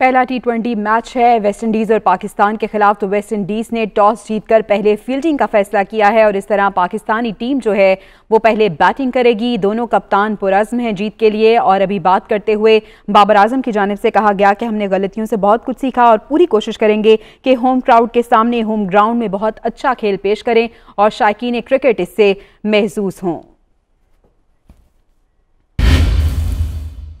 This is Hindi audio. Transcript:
पहला टी ट्वेंटी मैच है वेस्ट इंडीज़ और पाकिस्तान के खिलाफ तो वेस्ट इंडीज़ ने टॉस जीतकर पहले फील्डिंग का फैसला किया है और इस तरह पाकिस्तानी टीम जो है वो पहले बैटिंग करेगी दोनों कप्तान पुरज़म हैं जीत के लिए और अभी बात करते हुए बाबर आजम की जानब से कहा गया कि हमने गलतियों से बहुत कुछ सीखा और पूरी कोशिश करेंगे कि होम क्राउड के सामने होम ग्राउंड में बहुत अच्छा खेल पेश करें और शायक क्रिकेट इससे महसूस हों